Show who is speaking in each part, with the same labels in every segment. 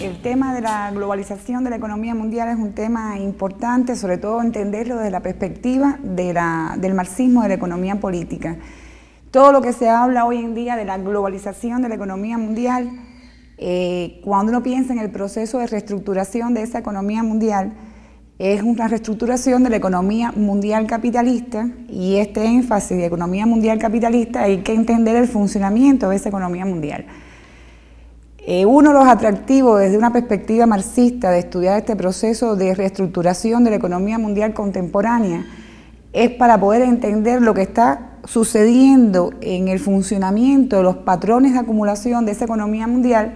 Speaker 1: el tema de la globalización de la economía mundial es un tema importante, sobre todo entenderlo desde la perspectiva del marxismo de la economía política. Todo lo que se habla hoy en día de la globalización de la economía mundial, eh, cuando uno piensa en el proceso de reestructuración de esa economía mundial, es una reestructuración de la economía mundial capitalista y este énfasis de economía mundial capitalista hay que entender el funcionamiento de esa economía mundial. Eh, uno de los atractivos desde una perspectiva marxista de estudiar este proceso de reestructuración de la economía mundial contemporánea es para poder entender lo que está sucediendo en el funcionamiento de los patrones de acumulación de esa economía mundial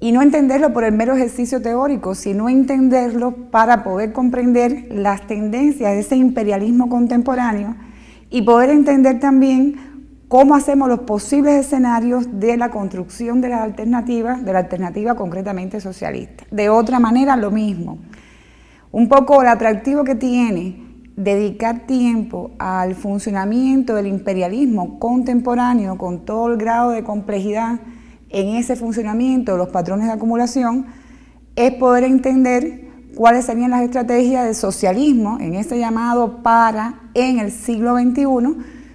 Speaker 1: y no entenderlo por el mero ejercicio teórico, sino entenderlo para poder comprender las tendencias de ese imperialismo contemporáneo y poder entender también cómo hacemos los posibles escenarios de la construcción de las alternativas, de la alternativa concretamente socialista. De otra manera, lo mismo. Un poco el atractivo que tiene dedicar tiempo al funcionamiento del imperialismo contemporáneo con todo el grado de complejidad en ese funcionamiento de los patrones de acumulación, es poder entender cuáles serían las estrategias del socialismo en ese llamado para en el siglo XXI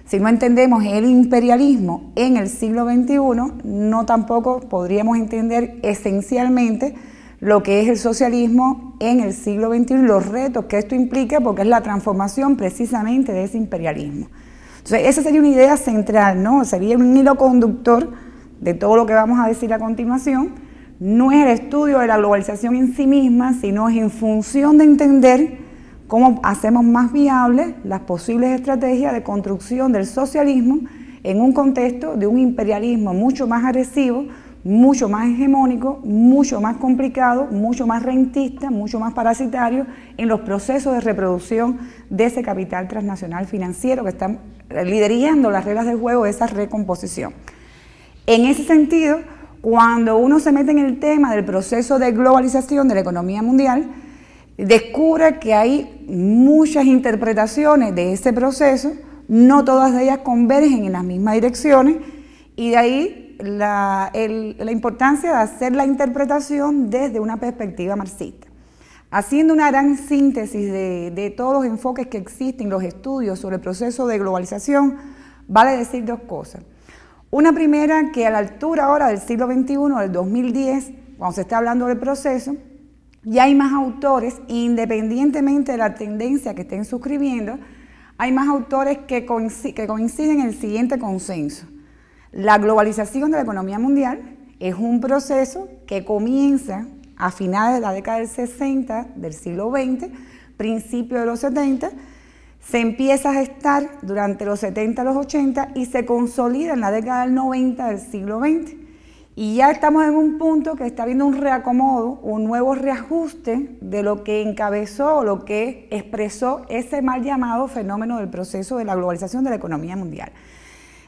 Speaker 1: si no entendemos el imperialismo en el siglo XXI, no tampoco podríamos entender esencialmente lo que es el socialismo en el siglo XXI, los retos que esto implica, porque es la transformación precisamente de ese imperialismo. Entonces, esa sería una idea central, ¿no? Sería un hilo conductor de todo lo que vamos a decir a continuación. No es el estudio de la globalización en sí misma, sino es en función de entender cómo hacemos más viables las posibles estrategias de construcción del socialismo en un contexto de un imperialismo mucho más agresivo, mucho más hegemónico, mucho más complicado, mucho más rentista, mucho más parasitario en los procesos de reproducción de ese capital transnacional financiero que está liderando las reglas del juego de esa recomposición. En ese sentido, cuando uno se mete en el tema del proceso de globalización de la economía mundial, descubre que hay muchas interpretaciones de ese proceso, no todas ellas convergen en las mismas direcciones, y de ahí la, importancia de hacer la interpretación desde una perspectiva marxista. Haciendo una gran síntesis de, de todos los enfoques que existen, los estudios sobre el proceso de globalización, vale decir dos cosas. Una primera, que a la altura ahora del siglo XXI, del 2010, cuando se está hablando del proceso, y hay más autores, independientemente de la tendencia que estén suscribiendo, hay más autores que, coinciden, en el siguiente consenso. La globalización de la economía mundial es un proceso que comienza a finales de la década del 60, del siglo XX, principio de los 70, se empieza a gestar durante los 70 los 80 y se consolida en la década del 90 del siglo XX. Y ya estamos en un punto que está habiendo un reacomodo, un nuevo reajuste de lo que encabezó o lo que expresó ese mal llamado fenómeno del proceso de la globalización de la economía mundial.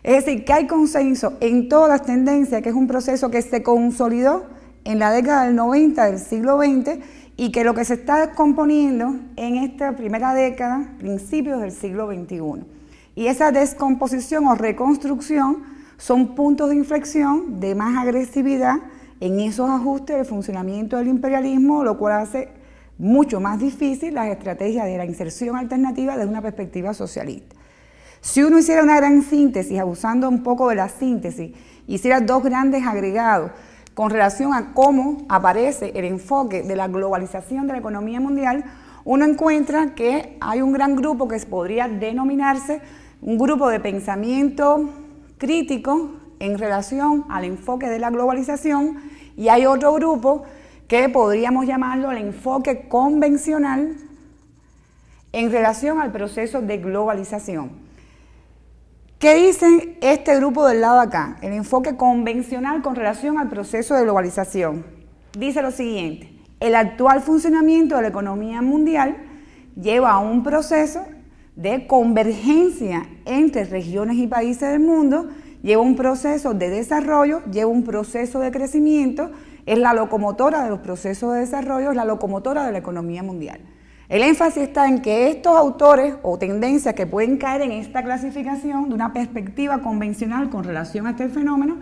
Speaker 1: Es decir, que hay consenso en todas las tendencias, que es un proceso que se consolidó en la década del 90 del siglo XX y que lo que se está descomponiendo en esta primera década, principios del siglo XXI. Y esa descomposición o reconstrucción son puntos de inflexión de más agresividad en esos ajustes de funcionamiento del imperialismo, lo cual hace mucho más difícil las estrategias de la inserción alternativa desde una perspectiva socialista. Si uno hiciera una gran síntesis, abusando un poco de la síntesis, hiciera dos grandes agregados con relación a cómo aparece el enfoque de la globalización de la economía mundial, uno encuentra que hay un gran grupo que podría denominarse un grupo de pensamiento crítico en relación al enfoque de la globalización y hay otro grupo que podríamos llamarlo el enfoque convencional en relación al proceso de globalización. ¿Qué dice este grupo del lado acá? El enfoque convencional con relación al proceso de globalización. Dice lo siguiente, el actual funcionamiento de la economía mundial lleva a un proceso de convergencia entre regiones y países del mundo, lleva un proceso de desarrollo, lleva un proceso de crecimiento, es la locomotora de los procesos de desarrollo, es la locomotora de la economía mundial. El énfasis está en que estos autores o tendencias que pueden caer en esta clasificación de una perspectiva convencional con relación a este fenómeno,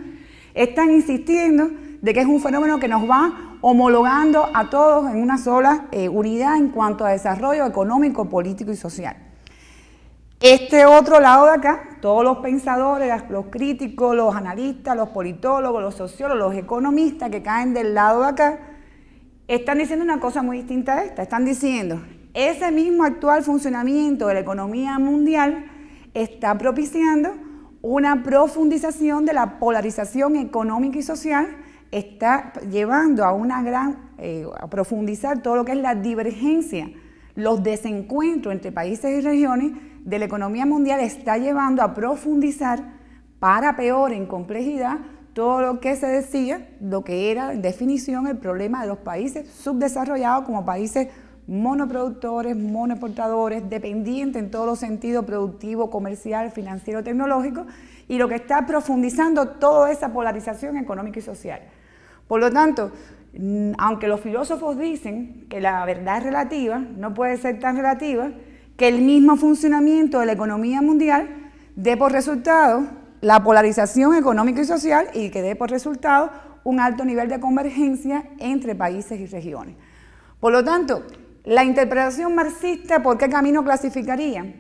Speaker 1: están insistiendo de que es un fenómeno que nos va homologando a todos en una sola eh, unidad en cuanto a desarrollo económico, político y social. Este otro lado de acá, todos los pensadores, los críticos, los analistas, los politólogos, los sociólogos, los economistas que caen del lado de acá, están diciendo una cosa muy distinta a esta. Están diciendo, ese mismo actual funcionamiento de la economía mundial está propiciando una profundización de la polarización económica y social, está llevando a una gran, eh, a profundizar todo lo que es la divergencia, los desencuentros entre países y regiones de la economía mundial está llevando a profundizar para peor en complejidad todo lo que se decía, lo que era en definición el problema de los países subdesarrollados como países monoproductores, monoexportadores, dependientes en todos los sentidos, productivo, comercial, financiero, tecnológico, y lo que está profundizando toda esa polarización económica y social. Por lo tanto, mm, aunque los filósofos dicen que la verdad es relativa, no puede ser tan relativa, que el mismo funcionamiento de la economía mundial dé por resultado la polarización económica y social y que dé por resultado un alto nivel de convergencia entre países y regiones. Por lo tanto, la interpretación marxista, ¿por qué camino clasificaría?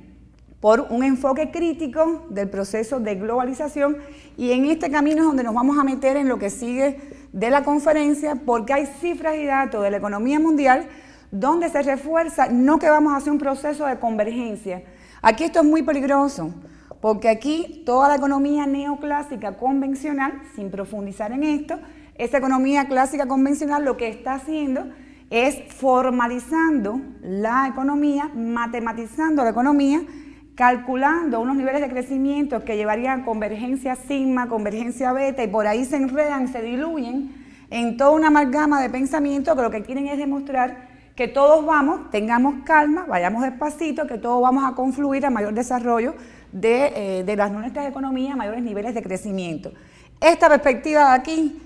Speaker 1: Por un enfoque crítico del proceso de globalización y en este camino es donde nos vamos a meter en lo que sigue de la conferencia, porque hay cifras y datos de la economía mundial donde se refuerza, no que vamos a hacer un proceso de convergencia. Aquí esto es muy peligroso, porque aquí toda la economía neoclásica convencional, sin profundizar en esto, esa economía clásica convencional lo que está haciendo es formalizando la economía, matematizando la economía, calculando unos niveles de crecimiento que llevarían convergencia sigma, convergencia beta, y por ahí se enredan, se diluyen en toda una amalgama de pensamiento que lo que quieren es demostrar que todos vamos, tengamos calma, vayamos despacito, que todos vamos a confluir a mayor desarrollo de, eh, de las nuestras economías, mayores niveles de crecimiento. Esta perspectiva de aquí,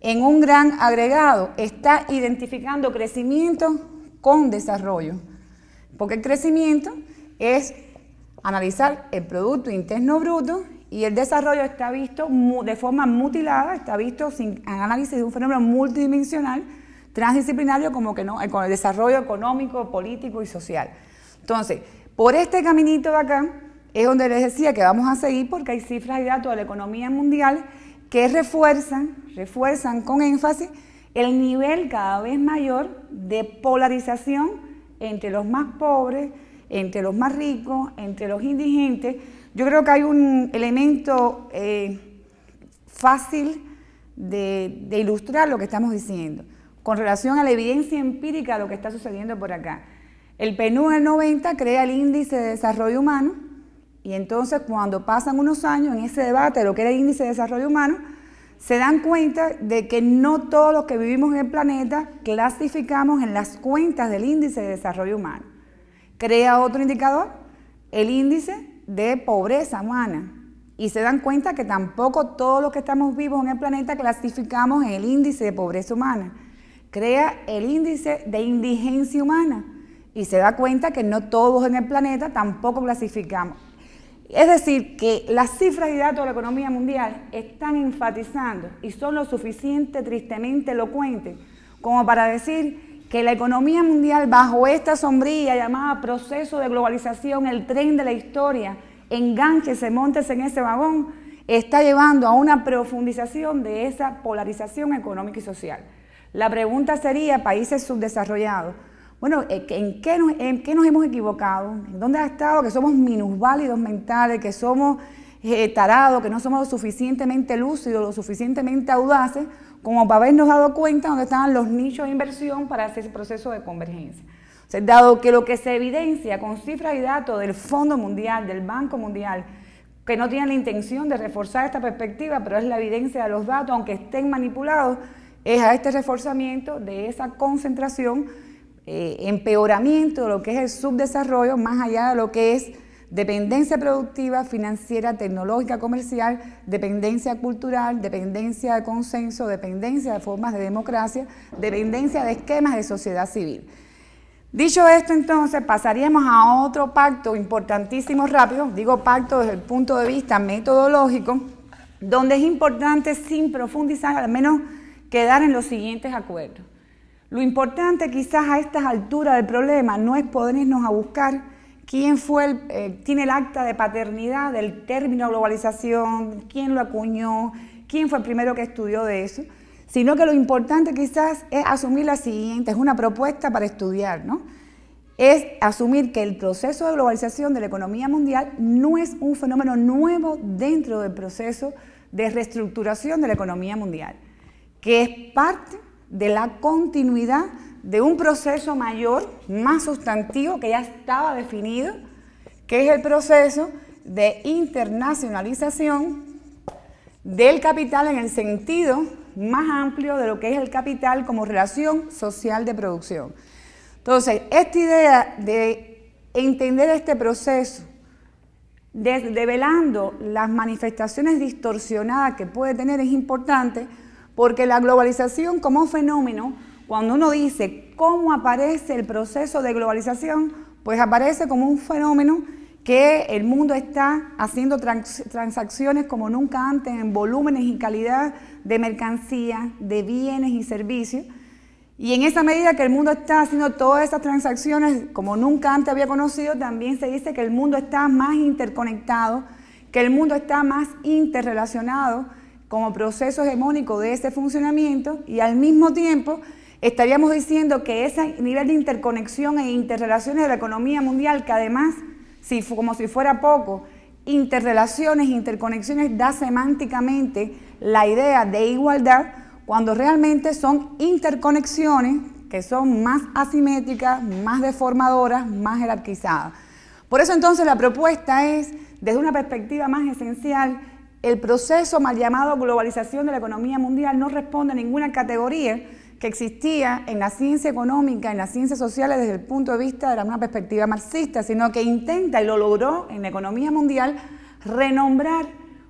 Speaker 1: en un gran agregado, está identificando crecimiento con desarrollo, porque el crecimiento es analizar el Producto Interno Bruto y el desarrollo está visto de forma mutilada, está visto sin análisis de un fenómeno multidimensional transdisciplinario como que no, eh, con el desarrollo económico, político y social. Entonces, por este caminito de acá es donde les decía que vamos a seguir porque hay cifras y datos de la economía mundial que refuerzan, refuerzan con énfasis el nivel cada vez mayor de polarización entre los más pobres, entre los más ricos, entre los indigentes. Yo creo que hay un elemento eh, fácil de ilustrar lo que estamos diciendo con relación a la evidencia empírica de lo que está sucediendo por acá. El PNUD en el 90 crea el índice de desarrollo humano y entonces cuando pasan unos años en ese debate de lo que era el índice de desarrollo humano, se dan cuenta de que no todos los que vivimos en el planeta clasificamos en las cuentas del índice de desarrollo humano. Crea otro indicador, el índice de pobreza humana. Y se dan cuenta que tampoco todos los que estamos vivos en el planeta clasificamos en el índice de pobreza humana crea el índice de indigencia humana y se da cuenta que no todos en el planeta tampoco clasificamos. Es decir, que las cifras y datos de la economía mundial están enfatizando y son lo suficiente tristemente elocuentes como para decir que la economía mundial bajo esta sombrilla llamada proceso de globalización, el tren de la historia, enganchese, montes en ese vagón, está llevando a una profundización de esa polarización económica y social. La pregunta sería, países subdesarrollados, bueno, eh, ¿en qué, nos, hemos equivocado? ¿En dónde ha estado que somos minusválidos mentales, que somos eh, tarados, que no somos lo suficientemente lúcidos, lo suficientemente audaces, como para habernos dado cuenta dónde estaban los nichos de inversión para hacer ese proceso de convergencia? O sea, dado que lo que se evidencia con cifras y datos del Fondo Mundial, del Banco Mundial, que no tienen la intención de reforzar esta perspectiva, pero es la evidencia de los datos, aunque estén manipulados, es a este reforzamiento de esa concentración, eh, empeoramiento de lo que es el subdesarrollo, más allá de lo que es dependencia productiva, financiera, tecnológica, comercial, dependencia cultural, dependencia de consenso, dependencia de formas de democracia, dependencia de esquemas de sociedad civil. Dicho esto, entonces pasaríamos a otro pacto importantísimo rápido, digo pacto desde el punto de vista metodológico, donde es importante sin profundizar, al menos quedar en los siguientes acuerdos. Lo importante quizás a estas alturas del problema no es ponernos a buscar quién fue el, eh, tiene el acta de paternidad del término globalización, quién lo acuñó, quién fue el primero que estudió de eso, sino que lo importante quizás es asumir la siguiente, es una propuesta para estudiar, ¿no? Es asumir que el proceso de globalización de la economía mundial no es un fenómeno nuevo dentro del proceso de reestructuración de la economía mundial que es parte de la continuidad de un proceso mayor, más sustantivo, que ya estaba definido, que es el proceso de internacionalización del capital en el sentido más amplio de lo que es el capital como relación social de producción. Entonces, esta idea de entender este proceso, develando las manifestaciones distorsionadas que puede tener, es importante porque la globalización como fenómeno, cuando uno dice cómo aparece el proceso de globalización, pues aparece como un fenómeno que el mundo está haciendo transacciones como nunca antes en volúmenes y calidad de mercancía, de bienes y servicios. Y en esa medida que el mundo está haciendo todas esas transacciones como nunca antes había conocido, también se dice que el mundo está más interconectado, que el mundo está más interrelacionado, como proceso hegemónico de ese funcionamiento y al mismo tiempo estaríamos diciendo que ese nivel de interconexión e interrelaciones de la economía mundial, que además, como si fuera poco, interrelaciones, e interconexiones da semánticamente la idea de igualdad, cuando realmente son interconexiones que son más asimétricas, más deformadoras, más jerarquizadas. Por eso entonces la propuesta es, desde una perspectiva más esencial, el proceso mal llamado globalización de la economía mundial no responde a ninguna categoría que existía en la ciencia económica, en las ciencias sociales desde el punto de vista de la perspectiva marxista, sino que intenta y lo logró en la economía mundial renombrar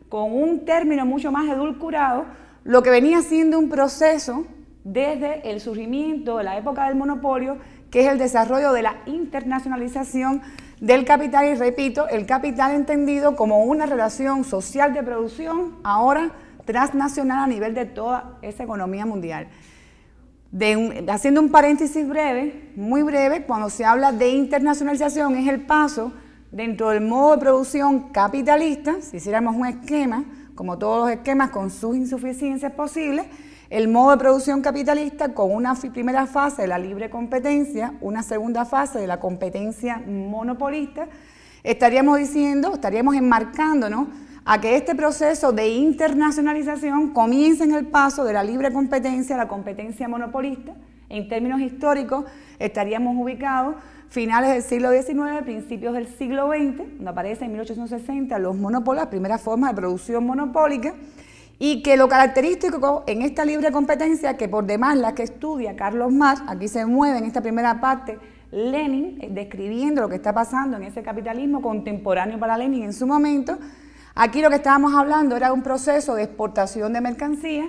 Speaker 1: con un término mucho más edulcorado lo que venía siendo un proceso desde el surgimiento de la época del monopolio que es el desarrollo de la internacionalización del capital y repito, el capital entendido como una relación social de producción ahora transnacional a nivel de toda esa economía mundial. haciendo un paréntesis breve, muy breve, cuando se habla de internacionalización es el paso dentro del modo de producción capitalista, si hiciéramos un esquema, como todos los esquemas con sus insuficiencias posibles, el modo de producción capitalista con una primera fase de la libre competencia, una segunda fase de la competencia monopolista, estaríamos diciendo, estaríamos enmarcándonos a que este proceso de internacionalización comience en el paso de la libre competencia a la competencia monopolista. En términos históricos, estaríamos ubicados finales del siglo XIX, principios del siglo XX, donde aparecen en 1860 los monopolios, las primera formas de producción monopólica, y que lo característico en esta libre competencia, que por demás la que estudia Carlos Marx, aquí se mueve en esta primera parte Lenin, eh, describiendo lo que está pasando en ese capitalismo contemporáneo para Lenin en su momento, aquí lo que estábamos hablando era un proceso de exportación de mercancías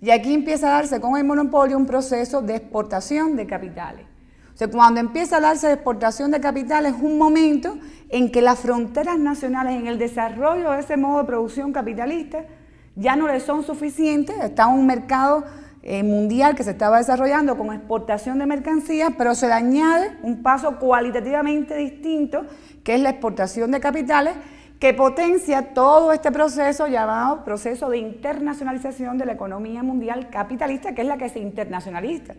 Speaker 1: y aquí empieza a darse con el monopolio un proceso de exportación de capitales. O sea, cuando empieza a darse de exportación de capitales es un momento en que las fronteras nacionales en el desarrollo de ese modo de producción capitalista ya no le son suficientes, está un mercado eh, mundial que se estaba desarrollando con exportación de mercancías, pero se le añade un paso cualitativamente distinto, que es la exportación de capitales, que potencia todo este proceso llamado proceso de internacionalización de la economía mundial capitalista, que es la que se internacionaliza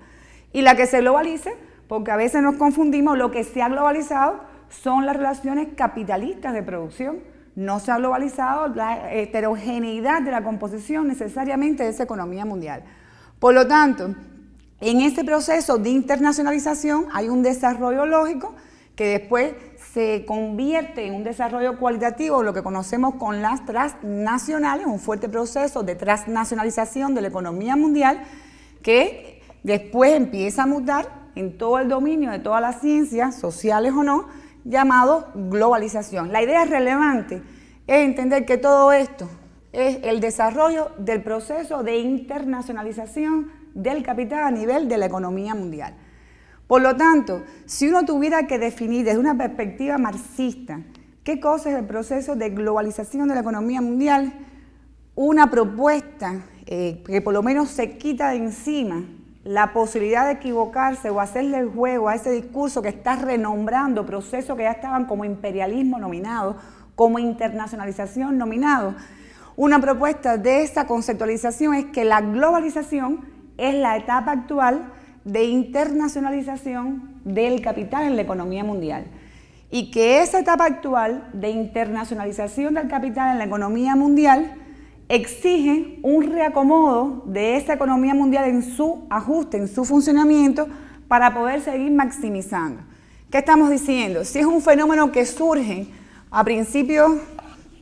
Speaker 1: y la que se globaliza, porque a veces nos confundimos, lo que se ha globalizado son las relaciones capitalistas de producción, no se ha globalizado la heterogeneidad de la composición necesariamente de esa economía mundial. Por lo tanto, en este proceso de internacionalización hay un desarrollo lógico que después se convierte en un desarrollo cualitativo, lo que conocemos con las transnacionales, un fuerte proceso de transnacionalización de la economía mundial que después empieza a mudar en todo el dominio de todas las ciencias, sociales o no, llamado globalización. La idea relevante es entender que todo esto es el desarrollo del proceso de internacionalización del capital a nivel de la economía mundial. Por lo tanto, si uno tuviera que definir desde una perspectiva marxista qué cosa es el proceso de globalización de la economía mundial, una propuesta eh, que por lo menos se quita de encima la posibilidad de equivocarse o hacerle el juego a ese discurso que está renombrando procesos que ya estaban como imperialismo nominado, como internacionalización nominado. Una propuesta de esta conceptualización es que la globalización es la etapa actual de internacionalización del capital en la economía mundial. Y que esa etapa actual de internacionalización del capital en la economía mundial exige un reacomodo de esa economía mundial en su ajuste, en su funcionamiento, para poder seguir maximizando. ¿Qué estamos diciendo? Si es un fenómeno que surge a principios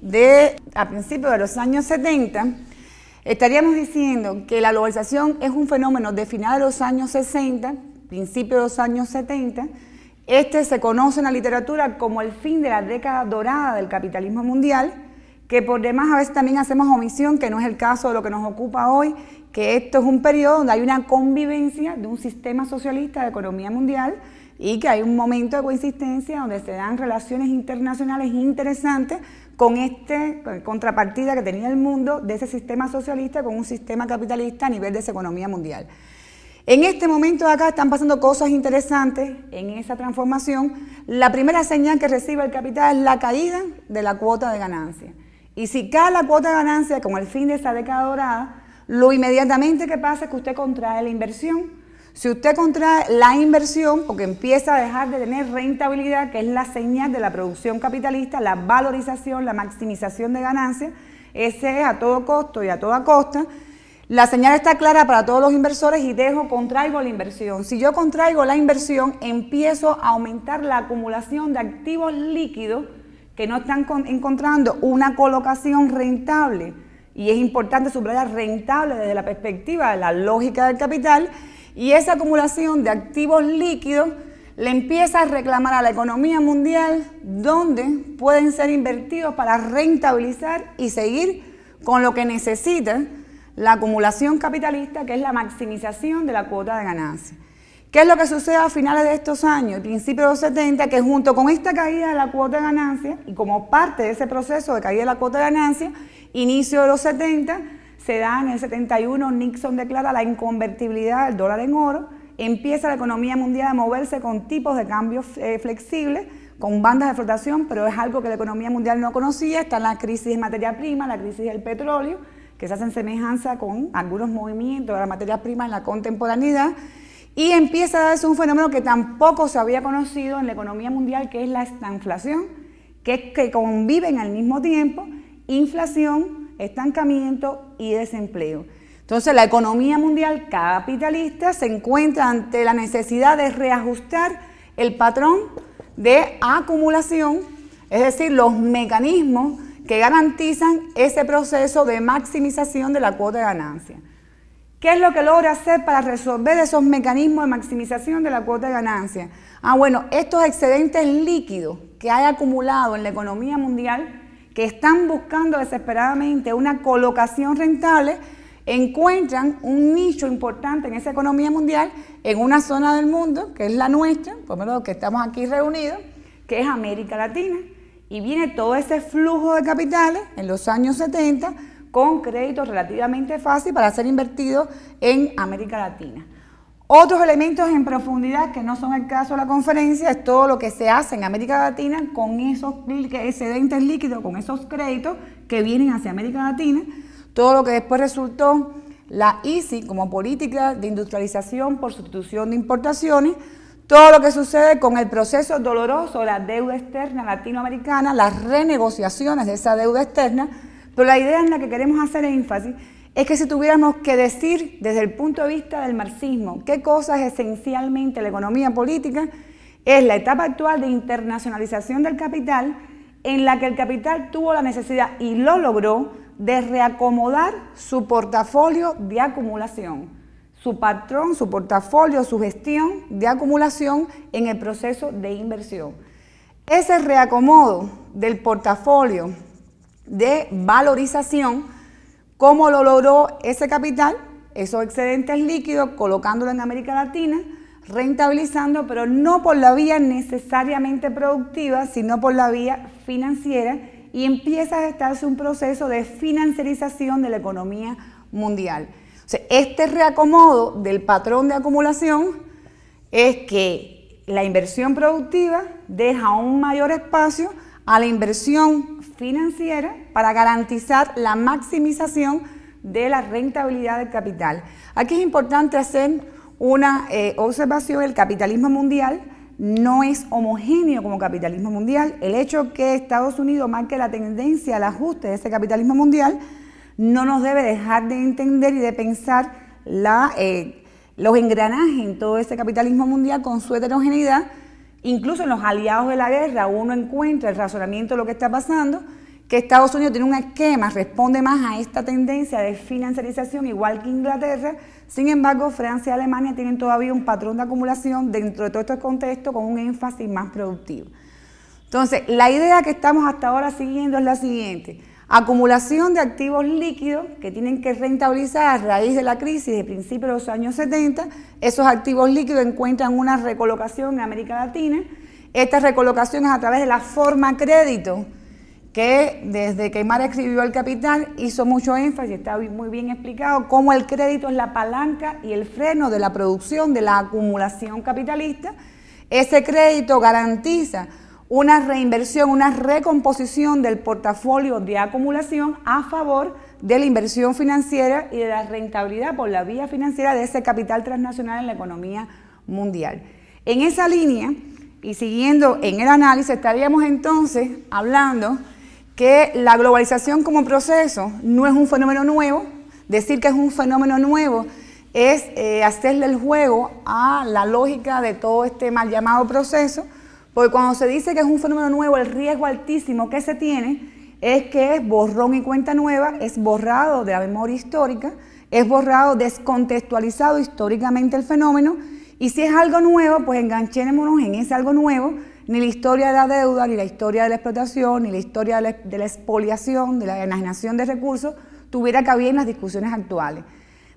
Speaker 1: de, a principios de los años 70, estaríamos diciendo que la globalización es un fenómeno de final de los años 60, principios de los años 70. Este se conoce en la literatura como el fin de la década dorada del capitalismo mundial que por demás a veces también hacemos omisión, que no es el caso de lo que nos ocupa hoy, que esto es un periodo donde hay una convivencia de un sistema socialista de economía mundial y que hay un momento de coexistencia donde se dan relaciones internacionales interesantes con esta contrapartida que tenía el mundo de ese sistema socialista con un sistema capitalista a nivel de esa economía mundial. En este momento acá están pasando cosas interesantes en esa transformación. La primera señal que recibe el capital es la caída de la cuota de ganancia. Y si cae la cuota de ganancia con el fin de esa década dorada, lo inmediatamente que pasa es que usted contrae la inversión. Si usted contrae la inversión, porque empieza a dejar de tener rentabilidad, que es la señal de la producción capitalista, la valorización, la maximización de ganancias, ese es a todo costo y a toda costa. La señal está clara para todos los inversores y dejo, contraigo la inversión. Si yo contraigo la inversión, empiezo a aumentar la acumulación de activos líquidos que no están encontrando una colocación rentable, y es importante subrayar rentable desde la perspectiva de la lógica del capital, y esa acumulación de activos líquidos le empieza a reclamar a la economía mundial dónde pueden ser invertidos para rentabilizar y seguir con lo que necesita la acumulación capitalista, que es la maximización de la cuota de ganancia. ¿Qué es lo que sucede a finales de estos años, principio de los 70, que junto con esta caída de la cuota de ganancia, y como parte de ese proceso de caída de la cuota de ganancia, inicio de los 70, se da en el 71, Nixon declara la inconvertibilidad del dólar en oro, empieza la economía mundial a moverse con tipos de cambios eh, flexibles, con bandas de flotación, pero es algo que la economía mundial no conocía, está en la crisis de materia prima, la crisis del petróleo, que se hacen semejanza con algunos movimientos de la materia prima en la contemporaneidad, y empieza a darse un fenómeno que tampoco se había conocido en la economía mundial, que es la estanflación, que es que conviven al mismo tiempo inflación, estancamiento y desempleo. Entonces la economía mundial capitalista se encuentra ante la necesidad de reajustar el patrón de acumulación, es decir, los mecanismos que garantizan ese proceso de maximización de la cuota de ganancia. ¿Qué es lo que logra hacer para resolver esos mecanismos de maximización de la cuota de ganancia? Ah, bueno, estos excedentes líquidos que hay acumulado en la economía mundial, que están buscando desesperadamente una colocación rentable, encuentran un nicho importante en esa economía mundial, en una zona del mundo, que es la nuestra, por lo menos que estamos aquí reunidos, que es América Latina. Y viene todo ese flujo de capitales en los años 70 con créditos relativamente fácil para ser invertidos en América Latina. Otros elementos en profundidad que no son el caso de la conferencia es todo lo que se hace en América Latina con esos excedentes líquidos, con esos créditos que vienen hacia América Latina, todo lo que después resultó la ISI como política de industrialización por sustitución de importaciones, todo lo que sucede con el proceso doloroso de la deuda externa latinoamericana, las renegociaciones de esa deuda externa, pero la idea en la que queremos hacer énfasis es que si tuviéramos que decir desde el punto de vista del marxismo qué cosa es esencialmente la economía política, es la etapa actual de internacionalización del capital en la que el capital tuvo la necesidad y lo logró de reacomodar su portafolio de acumulación, su patrón, su portafolio, su gestión de acumulación en el proceso de inversión. Ese reacomodo del portafolio de valorización. ¿Cómo lo logró ese capital? Esos excedentes líquidos, colocándolo en América Latina, rentabilizando, pero no por la vía necesariamente productiva, sino por la vía financiera, y empieza a gestarse un proceso de financiarización de la economía mundial. este reacomodo del patrón de acumulación es que la inversión productiva deja un mayor espacio a la inversión financiera para garantizar la maximización de la rentabilidad del capital. Aquí es importante hacer una eh, observación, el capitalismo mundial no es homogéneo como capitalismo mundial. El hecho que Estados Unidos marque la tendencia al ajuste de ese capitalismo mundial no nos debe dejar de entender y de pensar la, eh, los engranajes en todo ese capitalismo mundial con su heterogeneidad incluso en los aliados de la guerra, uno encuentra el razonamiento de lo que está pasando, que Estados Unidos tiene un esquema, responde más a esta tendencia de financiarización, igual que Inglaterra. Sin embargo, Francia y Alemania tienen todavía un patrón de acumulación dentro de todo este contexto con un énfasis más productivo. Entonces, la idea que estamos hasta ahora siguiendo es la siguiente. Acumulación de activos líquidos que tienen que rentabilizar a raíz de la crisis de principios de los años 70. Esos activos líquidos encuentran una recolocación en América Latina. Esta recolocación es a través de la forma crédito, que desde que Mar escribió El Capital hizo mucho énfasis, está muy bien explicado, cómo el crédito es la palanca y el freno de la producción, de la acumulación capitalista. Ese crédito garantiza una reinversión, una recomposición del portafolio de acumulación a favor de la inversión financiera y de la rentabilidad por la vía financiera de ese capital transnacional en la economía mundial. En esa línea y siguiendo en el análisis, estaríamos entonces hablando que la globalización como proceso no es un fenómeno nuevo, decir que es un fenómeno nuevo es eh, hacerle el juego a la lógica de todo este mal llamado proceso porque cuando se dice que es un fenómeno nuevo, el riesgo altísimo que se tiene es que es borrón y cuenta nueva, es borrado de la memoria histórica, es borrado, descontextualizado históricamente el fenómeno, y si es algo nuevo, pues enganchémonos en ese algo nuevo, ni la historia de la deuda, ni la historia de la explotación, ni la historia de la, expoliación, de la enajenación de recursos, tuviera cabida en las discusiones actuales.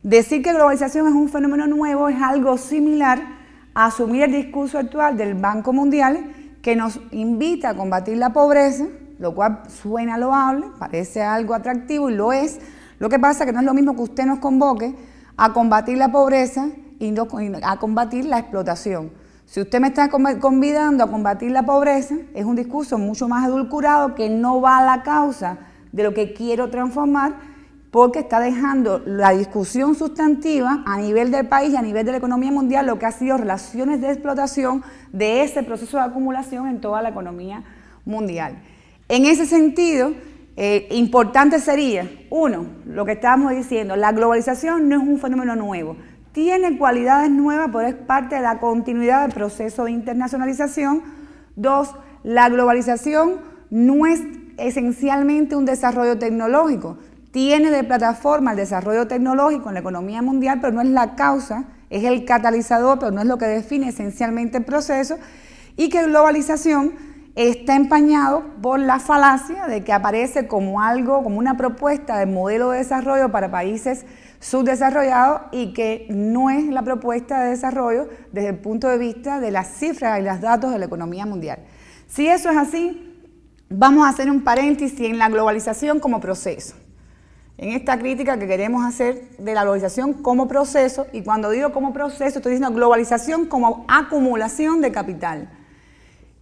Speaker 1: Decir que globalización es un fenómeno nuevo es algo similar asumir el discurso actual del Banco Mundial que nos invita a combatir la pobreza, lo cual suena loable, parece algo atractivo y lo es. Lo que pasa es que no es lo mismo que usted nos convoque a combatir la pobreza y a combatir la explotación. Si usted me está convidando a combatir la pobreza, es un discurso mucho más edulcurado que no va a la causa de lo que quiero transformar, porque está dejando la discusión sustantiva a nivel del país y a nivel de la economía mundial lo que ha sido relaciones de explotación de ese proceso de acumulación en toda la economía mundial. En ese sentido, eh, importante sería, uno, lo que estábamos diciendo, la globalización no es un fenómeno nuevo, tiene cualidades nuevas, pero es parte de la continuidad del proceso de internacionalización. Dos, la globalización no es esencialmente un desarrollo tecnológico, tiene de plataforma el desarrollo tecnológico en la economía mundial, pero no es la causa, es el catalizador, pero no es lo que define esencialmente el proceso, y que globalización está empañado por la falacia de que aparece como algo, como una propuesta de modelo de desarrollo para países subdesarrollados y que no es la propuesta de desarrollo desde el punto de vista de las cifras y los datos de la economía mundial. Si eso es así, vamos a hacer un paréntesis en la globalización como proceso en esta crítica que queremos hacer de la globalización como proceso, y cuando digo como proceso, estoy diciendo globalización como acumulación de capital.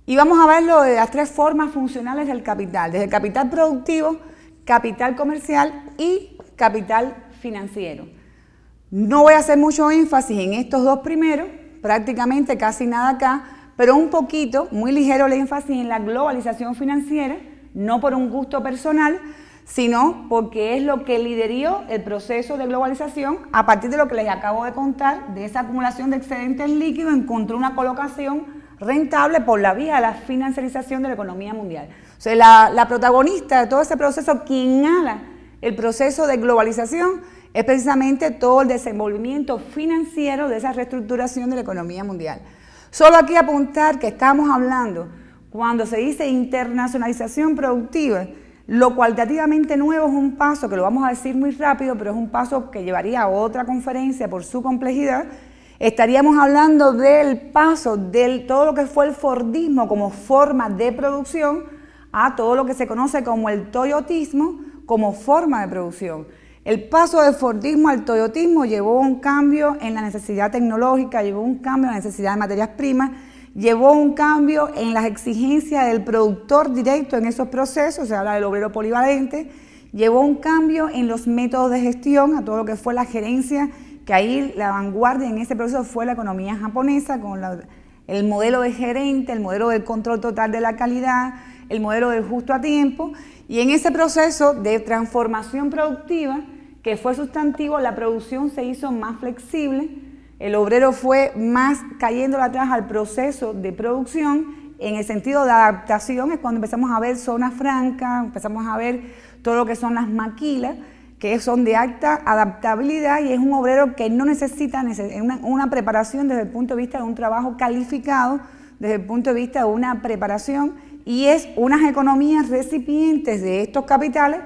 Speaker 1: Y vamos a verlo de las tres formas funcionales del capital, desde el capital productivo, capital comercial y capital financiero. No voy a hacer mucho énfasis en estos dos primeros, prácticamente casi nada acá, pero un poquito, muy ligero el énfasis en la globalización financiera, no por un gusto personal, sino porque es lo que lideró el proceso de globalización a partir de lo que les acabo de contar, de esa acumulación de excedentes líquidos, encontró una colocación rentable por la vía de la financiarización de la economía mundial. O sea, la, protagonista de todo ese proceso, quien inhala el proceso de globalización, es precisamente todo el desenvolvimiento financiero de esa reestructuración de la economía mundial. Solo aquí apuntar que estamos hablando, cuando se dice internacionalización productiva, lo cualitativamente nuevo es un paso que lo vamos a decir muy rápido, pero es un paso que llevaría a otra conferencia por su complejidad. Estaríamos hablando del paso de todo lo que fue el Fordismo como forma de producción a todo lo que se conoce como el Toyotismo como forma de producción. El paso del Fordismo al Toyotismo llevó a un cambio en la necesidad tecnológica, llevó a un cambio en la necesidad de materias primas, llevó un cambio en las exigencias del productor directo en esos procesos, se habla del obrero polivalente, llevó un cambio en los métodos de gestión, a todo lo que fue la gerencia, que ahí la vanguardia en ese proceso fue la economía japonesa, con el modelo de gerente, el modelo del control total de la calidad, el modelo del justo a tiempo, y en ese proceso de transformación productiva, que fue sustantivo, la producción se hizo más flexible, el obrero fue más cayendo atrás al proceso de producción en el sentido de adaptación, es cuando empezamos a ver zonas francas, empezamos a ver todo lo que son las maquilas, que son de alta adaptabilidad y es un obrero que no necesita una preparación desde el punto de vista de un trabajo calificado, desde el punto de vista de una preparación, y es unas economías recipientes de estos capitales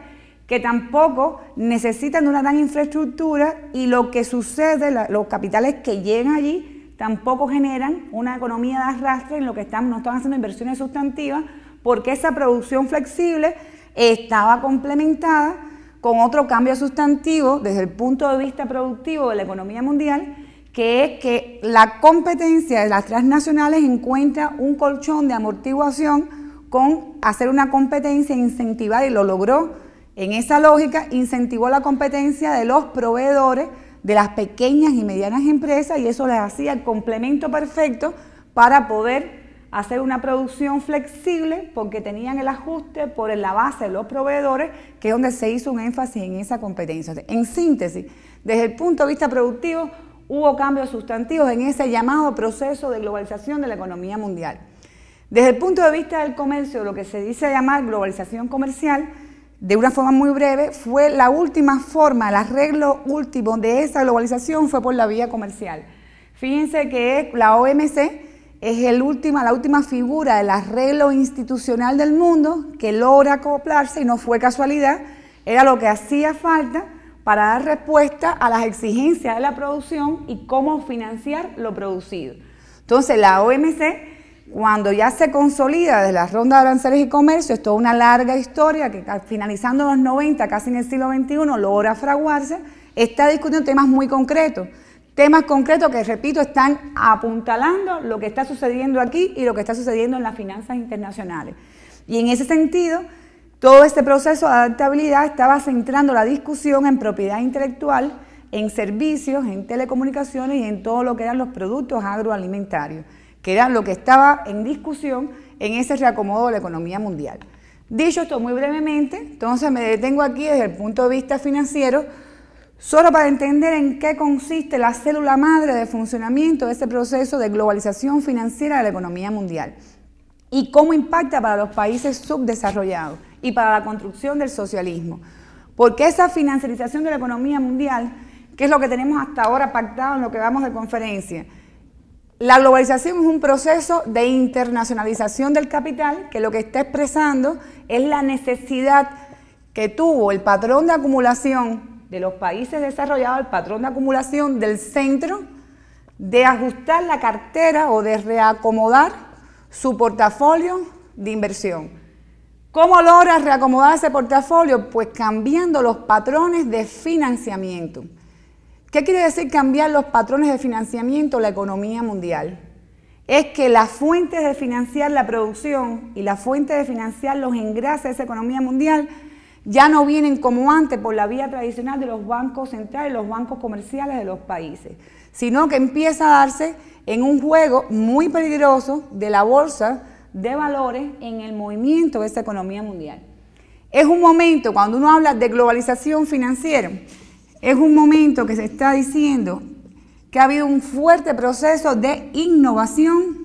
Speaker 1: que tampoco necesitan una gran infraestructura y lo que sucede, los capitales que llegan allí tampoco generan una economía de arrastre en lo que estamos, no están haciendo inversiones sustantivas porque esa producción flexible estaba complementada con otro cambio sustantivo desde el punto de vista productivo de la economía mundial, que es que la competencia de las transnacionales encuentra un colchón de amortiguación con hacer una competencia incentivada y lo logró en esa lógica, incentivó la competencia de los proveedores de las pequeñas y medianas empresas y eso les hacía el complemento perfecto para poder hacer una producción flexible porque tenían el ajuste por la base de los proveedores, que es donde se hizo un énfasis en esa competencia. En síntesis, desde el punto de vista productivo, hubo cambios sustantivos en ese llamado proceso de globalización de la economía mundial. Desde el punto de vista del comercio, lo que se dice llamar globalización comercial, de una forma muy breve, fue la última forma, el arreglo último de esa globalización fue por la vía comercial. Fíjense que la OMC es última, la última figura del arreglo institucional del mundo que logra acoplarse y no fue casualidad, era lo que hacía falta para dar respuesta a las exigencias de la producción y cómo financiar lo producido. Entonces la OMC cuando ya se consolida desde la ronda de aranceles y comercio, es toda una larga historia que finalizando los 90, casi en el siglo XXI, logra fraguarse, está discutiendo temas muy concretos. Temas concretos que, repito, están apuntalando lo que está sucediendo aquí y lo que está sucediendo en las finanzas internacionales. Y en ese sentido, todo este proceso de adaptabilidad estaba centrando la discusión en propiedad intelectual, en servicios, en telecomunicaciones y en todo lo que eran los productos agroalimentarios que era lo que estaba en discusión en ese reacomodo de la economía mundial. Dicho esto muy brevemente, entonces me detengo aquí desde el punto de vista financiero, solo para entender en qué consiste la célula madre de funcionamiento de ese proceso de globalización financiera de la economía mundial y cómo impacta para los países subdesarrollados y para la construcción del socialismo. Porque esa financiarización de la economía mundial, que es lo que tenemos hasta ahora pactado en lo que vamos de conferencia, la globalización es un proceso de internacionalización del capital que lo que está expresando es la necesidad que tuvo el patrón de acumulación de los países desarrollados, el patrón de acumulación del centro, de ajustar la cartera o de reacomodar su portafolio de inversión. ¿Cómo logra reacomodar ese portafolio? Pues cambiando los patrones de financiamiento. ¿Qué quiere decir cambiar los patrones de financiamiento de la economía mundial? Es que las fuentes de financiar la producción y las fuentes de financiar los engrases de esa economía mundial ya no vienen como antes por la vía tradicional de los bancos centrales, los bancos comerciales de los países, sino que empieza a darse en un juego muy peligroso de la bolsa de valores en el movimiento de esa economía mundial. Es un momento, cuando uno habla de globalización financiera, es un momento que se está diciendo que ha habido un fuerte proceso de innovación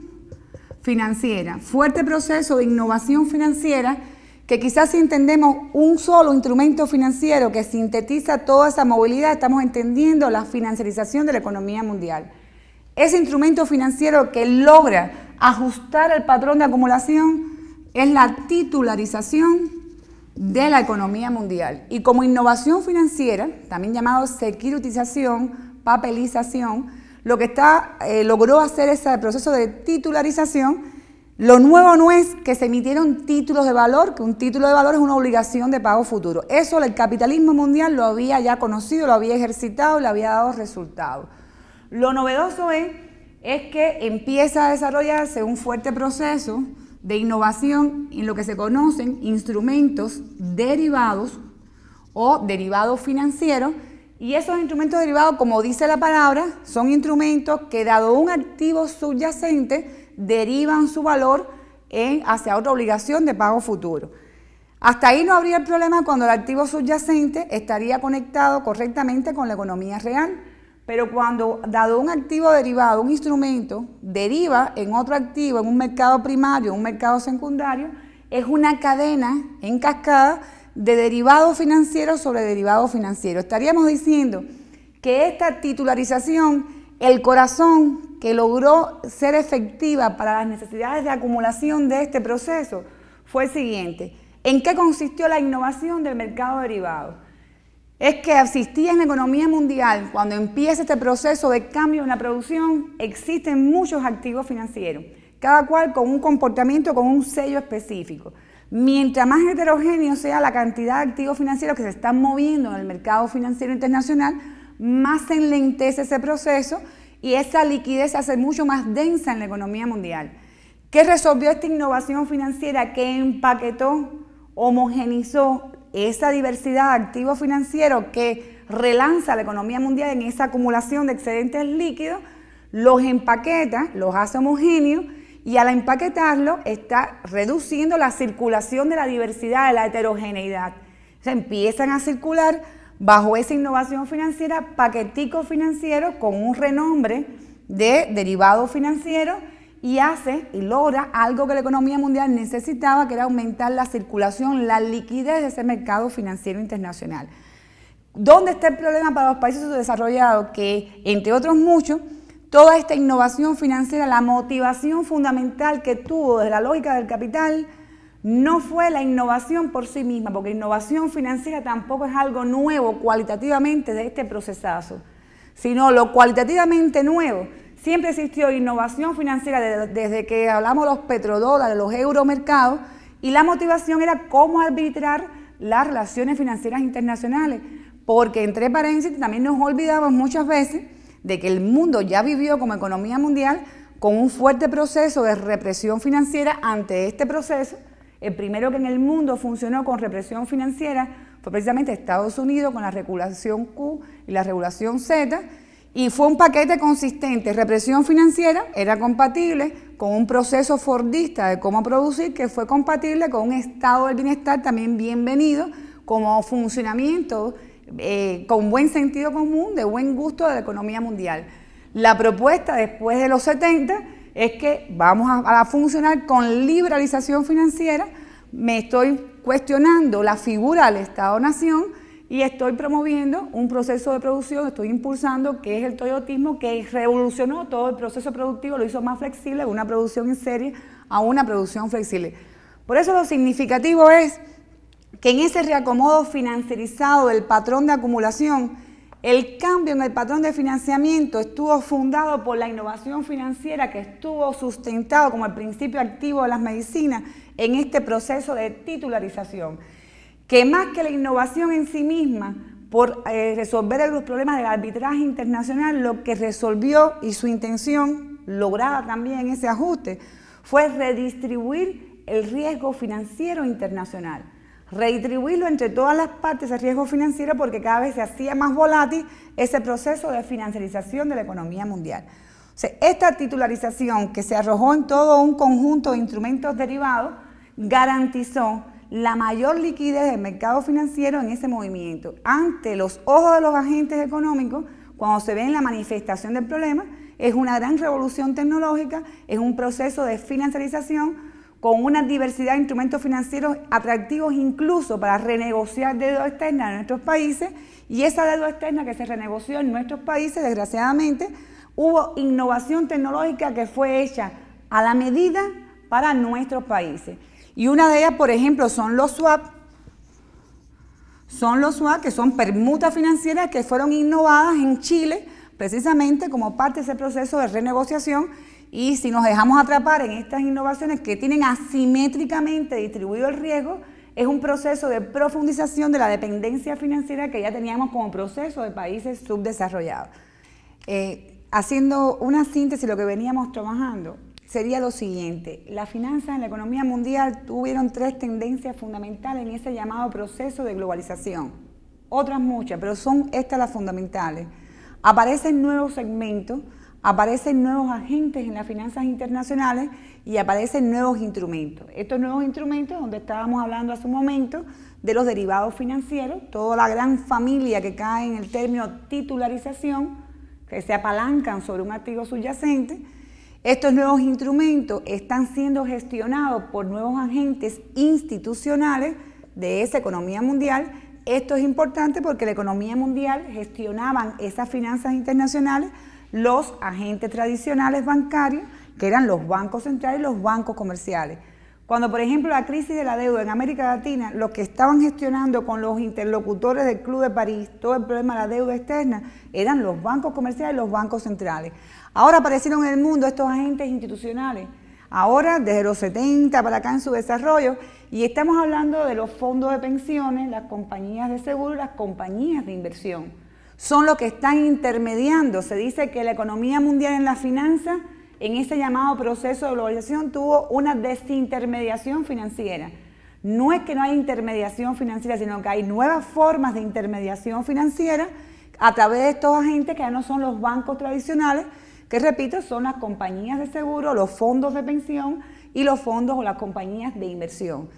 Speaker 1: financiera, fuerte proceso de innovación financiera que quizás si entendemos un solo instrumento financiero que sintetiza toda esa movilidad, estamos entendiendo la financiarización de la economía mundial. Ese instrumento financiero que logra ajustar el patrón de acumulación es la titularización de la economía mundial. Y como innovación financiera, también llamado securitización, papelización, lo que está, eh, logró hacer ese proceso de titularización. Lo nuevo no es que se emitieron títulos de valor, que un título de valor es una obligación de pago futuro. Eso el capitalismo mundial lo había ya conocido, lo había ejercitado, le había dado resultados. Lo novedoso es, es que empieza a desarrollarse un fuerte proceso de innovación en lo que se conocen instrumentos derivados o derivados financieros. Y esos instrumentos derivados, como dice la palabra, son instrumentos que dado un activo subyacente, derivan su valor hacia otra obligación de pago futuro. Hasta ahí no habría problema cuando el activo subyacente estaría conectado correctamente con la economía real. Pero cuando, dado un activo derivado, un instrumento, deriva en otro activo, en un mercado primario, en un mercado secundario, es una cadena en cascada de derivado financiero sobre derivado financiero. Estaríamos diciendo que esta titularización, el corazón que logró ser efectiva para las necesidades de acumulación de este proceso, fue el siguiente. ¿En qué consistió la innovación del mercado derivado? es que asistía en la economía mundial, cuando empieza este proceso de cambio en la producción, existen muchos activos financieros, cada cual con un comportamiento, con un sello específico. Mientras más heterogéneo sea la cantidad de activos financieros que se están moviendo en el mercado financiero internacional, más se enlentece ese proceso y esa liquidez se hace mucho más densa en la economía mundial. ¿Qué resolvió esta innovación financiera que empaquetó, homogenizó esa diversidad de activos financieros que relanza la economía mundial en esa acumulación de excedentes líquidos, los empaqueta, los hace homogéneos y al empaquetarlo está reduciendo la circulación de la diversidad, de la heterogeneidad. empiezan a circular bajo esa innovación financiera paqueticos financieros con un renombre de derivados financieros y hace y logra algo que la economía mundial necesitaba, que era aumentar la circulación, la liquidez de ese mercado financiero internacional. ¿Dónde está el problema para los países desarrollados? Que, entre otros muchos, toda esta innovación financiera, la motivación fundamental que tuvo desde la lógica del capital, no fue la innovación por sí misma, porque innovación financiera tampoco es algo nuevo cualitativamente de este procesazo, sino lo cualitativamente nuevo Siempre existió innovación financiera desde que hablamos de los petrodólares, los euromercados, y la motivación era cómo arbitrar las relaciones financieras internacionales. Porque, entre paréntesis, también nos olvidamos muchas veces de que el mundo ya vivió como economía mundial con un fuerte proceso de represión financiera ante este proceso. El primero que en el mundo funcionó con represión financiera fue precisamente Estados Unidos con la regulación Q y la regulación Z y fue un paquete consistente. Represión financiera era compatible con un proceso fordista de cómo producir, que fue compatible con un estado del bienestar también bienvenido como funcionamiento eh, con buen sentido común, de buen gusto de la economía mundial. La propuesta después de los 70 es que vamos a, a funcionar con liberalización financiera. Me estoy cuestionando la figura del Estado-Nación y estoy promoviendo un proceso de producción, estoy impulsando que es el toyotismo que revolucionó todo el proceso productivo, lo hizo más flexible de una producción en serie a una producción flexible. Por eso lo significativo es que en ese reacomodo financiarizado del patrón de acumulación, el cambio en el patrón de financiamiento estuvo fundado por la innovación financiera que estuvo sustentado como el principio activo de las medicinas en este proceso de titularización que más que la innovación en sí misma, por eh, resolver los problemas del arbitraje internacional, lo que resolvió y su intención, lograda también ese ajuste, fue redistribuir el riesgo financiero internacional, redistribuirlo entre todas las partes el riesgo financiero porque cada vez se hacía más volátil ese proceso de financiarización de la economía mundial. esta titularización que se arrojó en todo un conjunto de instrumentos derivados garantizó la mayor liquidez del mercado financiero en ese movimiento. Ante los ojos de los agentes económicos, cuando se ve en la manifestación del problema, es una gran revolución tecnológica, es un proceso de financiarización con una diversidad de instrumentos financieros atractivos incluso para renegociar deuda externa en nuestros países y esa deuda externa que se renegoció en nuestros países, desgraciadamente, hubo innovación tecnológica que fue hecha a la medida para nuestros países. Y una de ellas, por ejemplo, son los swap. Son los swap, que son permutas financieras que fueron innovadas en Chile precisamente como parte de ese proceso de renegociación y si nos dejamos atrapar en estas innovaciones que tienen asimétricamente distribuido el riesgo, es un proceso de profundización de la dependencia financiera que ya teníamos como proceso de países subdesarrollados. Eh, haciendo una síntesis de lo que veníamos trabajando, sería lo siguiente. Las finanzas en la economía mundial tuvieron tres tendencias fundamentales en ese llamado proceso de globalización. Otras muchas, pero son estas las fundamentales. Aparecen nuevos segmentos, aparecen nuevos agentes en las finanzas internacionales y aparecen nuevos instrumentos. Estos nuevos instrumentos, donde estábamos hablando hace un momento, de los derivados financieros, toda la gran familia que cae en el término titularización, que se apalancan sobre un activo subyacente, estos nuevos instrumentos están siendo gestionados por nuevos agentes institucionales de esa economía mundial. Esto es importante porque la economía mundial gestionaban esas finanzas internacionales los agentes tradicionales bancarios, que eran los bancos centrales y los bancos comerciales. Cuando, por ejemplo, la crisis de la deuda en América Latina, los que estaban gestionando con los interlocutores del Club de París todo el problema de la deuda externa eran los bancos comerciales y los bancos centrales. Ahora aparecieron en el mundo estos agentes institucionales, ahora desde los 70 para acá en su desarrollo, y estamos hablando de los fondos de pensiones, las compañías de seguro, las compañías de inversión. Son los que están intermediando. Se dice que la economía mundial en las finanzas, en ese llamado proceso de globalización, tuvo una desintermediación financiera. No es que no hay intermediación financiera, sino que hay nuevas formas de intermediación financiera a través de estos agentes que ya no son los bancos tradicionales, que repito, son las compañías de seguro, los fondos de pensión y los fondos o las compañías de inversión.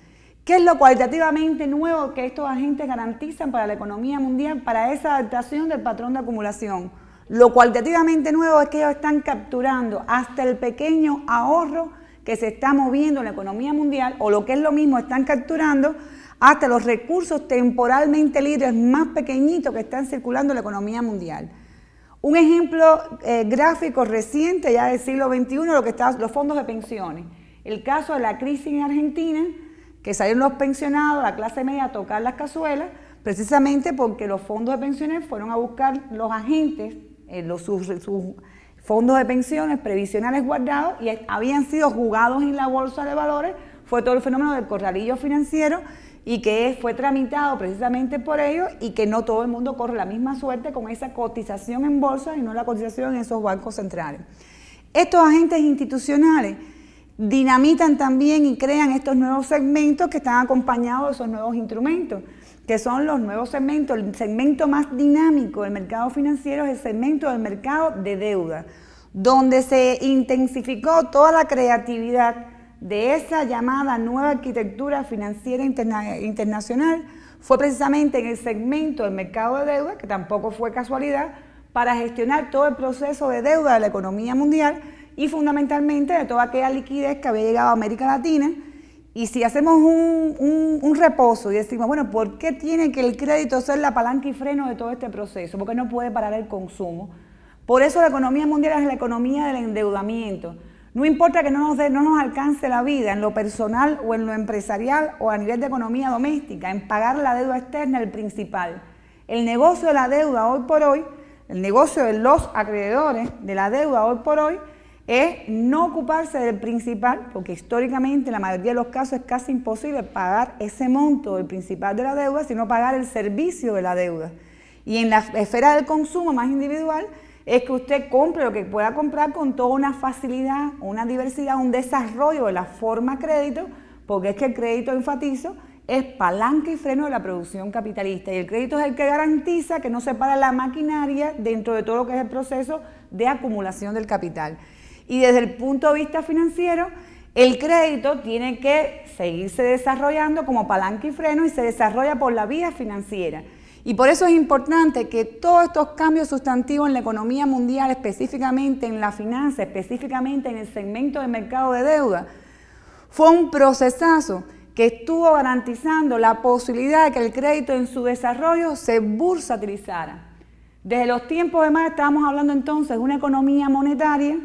Speaker 1: ¿Qué es lo cualitativamente nuevo que estos agentes garantizan para la economía mundial, para esa adaptación del patrón de acumulación? Lo cualitativamente nuevo es que ellos están capturando hasta el pequeño ahorro que se está moviendo en la economía mundial, o lo que es lo mismo, están capturando hasta los recursos temporalmente libres más pequeñitos que están circulando en la economía mundial. Un ejemplo eh, gráfico reciente, ya del siglo XXI, lo que está, los fondos de pensiones. El caso de la crisis en Argentina, que salieron los pensionados, la clase media, a tocar las cazuelas, precisamente porque los fondos de pensiones fueron a buscar los agentes, eh, los, sus, fondos de pensiones previsionales guardados y habían sido jugados en la bolsa de valores. Fue todo el fenómeno del corralillo financiero y que fue tramitado precisamente por ellos y que no todo el mundo corre la misma suerte con esa cotización en bolsa y no la cotización en esos bancos centrales. Estos agentes institucionales dinamitan también y crean estos nuevos segmentos que están acompañados de esos nuevos instrumentos, que son los nuevos segmentos. El segmento más dinámico del mercado financiero es el segmento del mercado de deuda, donde se intensificó toda la creatividad de esa llamada nueva arquitectura financiera internacional fue precisamente en el segmento del mercado de deuda, que tampoco fue casualidad, para gestionar todo el proceso de deuda de la economía mundial y fundamentalmente de toda aquella liquidez que había llegado a América Latina. Y si hacemos un, un reposo y decimos, bueno, ¿por qué tiene que el crédito ser la palanca y freno de todo este proceso? Porque no puede parar el consumo. Por eso la economía mundial es la economía del endeudamiento no importa que no nos, no nos alcance la vida en lo personal o en lo empresarial o a nivel de economía doméstica, en pagar la deuda externa el principal. El negocio de la deuda hoy por hoy, el negocio de los acreedores de la deuda hoy por hoy, es no ocuparse del principal, porque históricamente en la mayoría de los casos es casi imposible pagar ese monto del principal de la deuda, sino pagar el servicio de la deuda. Y en la esfera del consumo más individual, es que usted compre lo que pueda comprar con toda una facilidad, una diversidad, un desarrollo de la forma crédito, porque es que el crédito, enfatizo, es palanca y freno de la producción capitalista. Y el crédito es el que garantiza que no se para la maquinaria dentro de todo lo que es el proceso de acumulación del capital. Y desde el punto de vista financiero, el crédito tiene que seguirse desarrollando como palanca y freno y se desarrolla por la vía financiera. Y por eso es importante que todos estos cambios sustantivos en la economía mundial, específicamente en la finanza, específicamente en el segmento del mercado de deuda, fue un procesazo que estuvo garantizando la posibilidad de que el crédito en su desarrollo se bursatilizara. Desde los tiempos de más estábamos hablando entonces de una economía monetaria,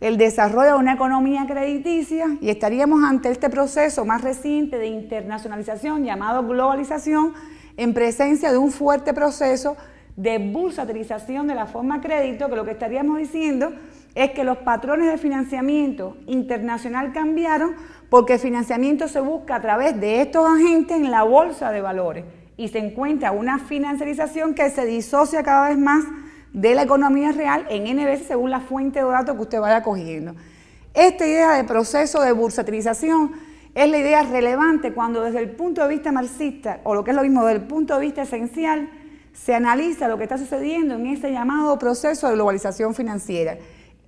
Speaker 1: el desarrollo de una economía crediticia y estaríamos ante este proceso más reciente de internacionalización llamado globalización en presencia de un fuerte proceso de bursatilización de la forma crédito, que lo que estaríamos diciendo es que los patrones de financiamiento internacional cambiaron porque el financiamiento se busca a través de estos agentes en la bolsa de valores y se encuentra una financiarización que se disocia cada vez más de la economía real en NBS según la fuente de datos que usted vaya cogiendo. Esta idea de proceso de bursatrización es la idea relevante cuando desde el punto de vista marxista, o lo que es lo mismo, desde el punto de vista esencial, se analiza lo que está sucediendo en ese llamado proceso de globalización financiera.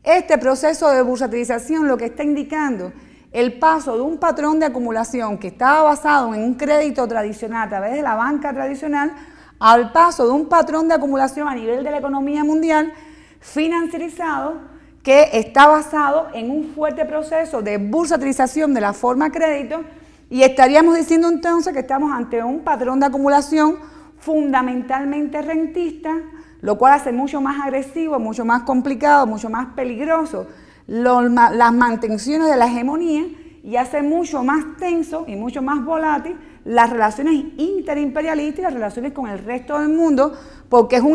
Speaker 1: Este proceso de bursatilización lo que está indicando el paso de un patrón de acumulación que estaba basado en un crédito tradicional a través de la banca tradicional al paso de un patrón de acumulación a nivel de la economía mundial financiarizado que está basado en un fuerte proceso de bursatilización de la forma crédito y estaríamos diciendo entonces que estamos ante un patrón de acumulación fundamentalmente rentista, lo cual hace mucho más agresivo, mucho más complicado, mucho más peligroso las mantenciones de la hegemonía y hace mucho más tenso y mucho más volátil las relaciones interimperialistas y las relaciones con el resto del mundo, porque es un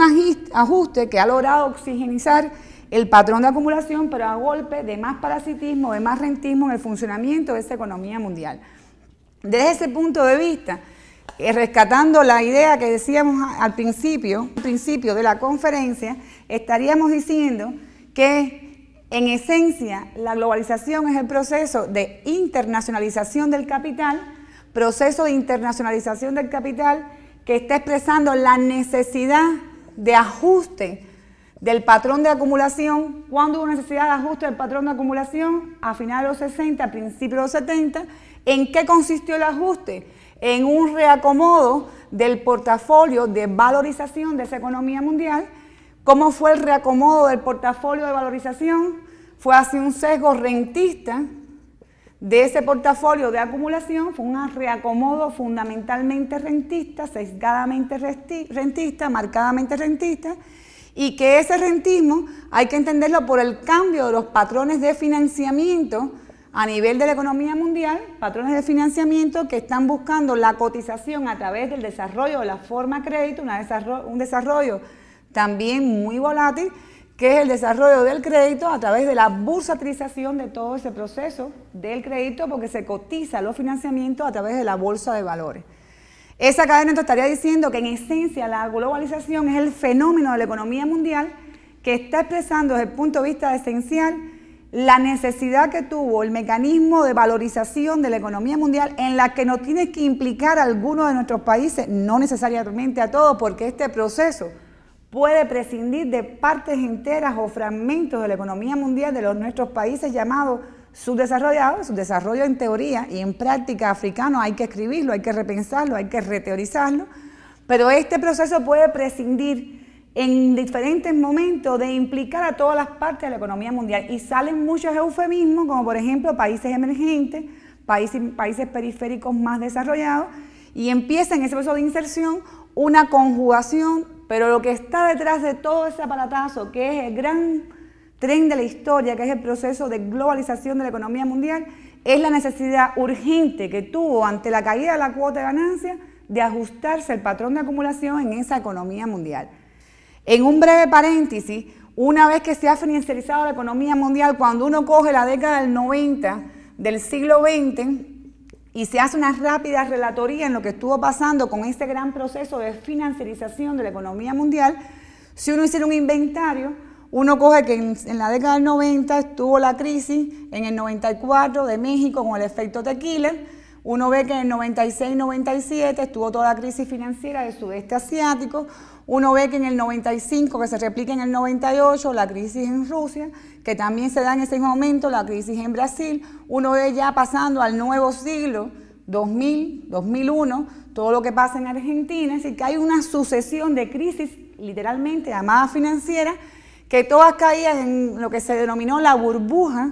Speaker 1: ajuste que ha logrado oxigenizar el patrón de acumulación, pero a golpe de más parasitismo, de más rentismo en el funcionamiento de esa economía mundial. Desde ese punto de vista, eh, rescatando la idea que decíamos al principio, al principio de la conferencia, estaríamos diciendo que en esencia la globalización es el proceso de internacionalización del capital, proceso de internacionalización del capital que está expresando la necesidad de ajuste del patrón de acumulación. ¿Cuándo hubo necesidad de ajuste del patrón de acumulación? A finales de los 60, a principios de los 70. ¿En qué consistió el ajuste? En un reacomodo del portafolio de valorización de esa economía mundial. ¿Cómo fue el reacomodo del portafolio de valorización? Fue hacia un sesgo rentista de ese portafolio de acumulación, fue un reacomodo fundamentalmente rentista, sesgadamente rentista, marcadamente rentista y que ese rentismo hay que entenderlo por el cambio de los patrones de financiamiento a nivel de la economía mundial, patrones de financiamiento que están buscando la cotización a través del desarrollo de la forma crédito, un desarrollo también muy volátil, que es el desarrollo del crédito a través de la bursatrización de todo ese proceso del crédito, porque se cotiza los financiamientos a través de la bolsa de valores. Esa cadena entonces estaría diciendo que en esencia la globalización es el fenómeno de la economía mundial que está expresando desde el punto de vista esencial la necesidad que tuvo el mecanismo de valorización de la economía mundial en la que no tiene que implicar a alguno de nuestros países, no necesariamente a todos, porque este proceso puede prescindir de partes enteras o fragmentos de la economía mundial de los nuestros países llamados subdesarrollado, desarrollo en teoría y en práctica africano, hay que escribirlo, hay que repensarlo, hay que reteorizarlo, pero este proceso puede prescindir en diferentes momentos de implicar a todas las partes de la economía mundial y salen muchos eufemismos, como por ejemplo países emergentes, países, países periféricos más desarrollados, y empieza en ese proceso de inserción una conjugación, pero lo que está detrás de todo ese aparatazo, que es el gran tren de la historia, que es el proceso de globalización de la economía mundial, es la necesidad urgente que tuvo ante la caída de la cuota de ganancia de ajustarse el patrón de acumulación en esa economía mundial. En un breve paréntesis, una vez que se ha financiarizado la economía mundial, cuando uno coge la década del 90 del siglo XX y se hace una rápida relatoría en lo que estuvo pasando con este gran proceso de financiarización de la economía mundial, si uno hiciera un inventario, uno coge que en, la década del 90 estuvo la crisis en el 94 de México con el efecto tequila. Uno ve que en el 96-97 estuvo toda la crisis financiera del sudeste asiático. Uno ve que en el 95, que se replica en el 98, la crisis en Rusia, que también se da en ese momento la crisis en Brasil. Uno ve ya pasando al nuevo siglo, 2000, 2001, todo lo que pasa en Argentina. Es que hay una sucesión de crisis literalmente llamadas financieras que todas caían en lo que se denominó la burbuja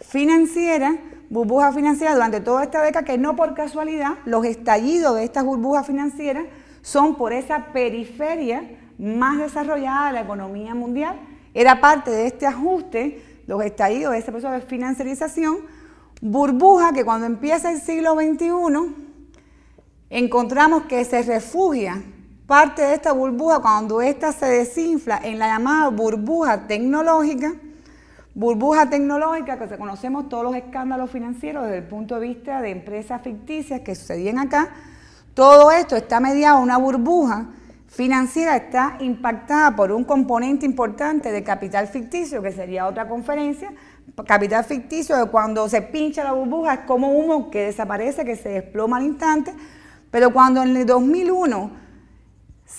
Speaker 1: financiera, burbuja financiera durante toda esta década, que no por casualidad los estallidos de estas burbujas financieras son por esa periferia más desarrollada de la economía mundial. Era parte de este ajuste, los estallidos de ese proceso de financiarización, burbuja que cuando empieza el siglo XXI encontramos que se refugia Parte de esta burbuja, cuando esta se desinfla en la llamada burbuja tecnológica, burbuja tecnológica que conocemos todos los escándalos financieros desde el punto de vista de empresas ficticias que sucedían acá, todo esto está mediado una burbuja financiera está impactada por un componente importante de capital ficticio, que sería otra conferencia. Capital ficticio cuando se pincha la burbuja es como humo que desaparece, que se desploma al instante. Pero cuando en el 2001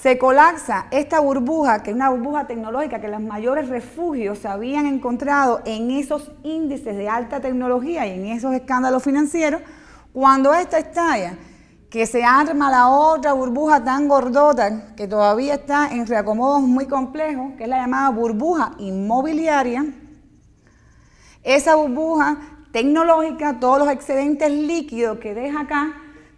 Speaker 1: se colapsa esta burbuja, que es una burbuja tecnológica que los mayores refugios se habían encontrado en esos índices de alta tecnología y en esos escándalos financieros, cuando esta estalla, que se arma la otra burbuja tan gordota que todavía está en reacomodos muy complejos, que es la llamada burbuja inmobiliaria, esa burbuja tecnológica, todos los excedentes líquidos que deja acá,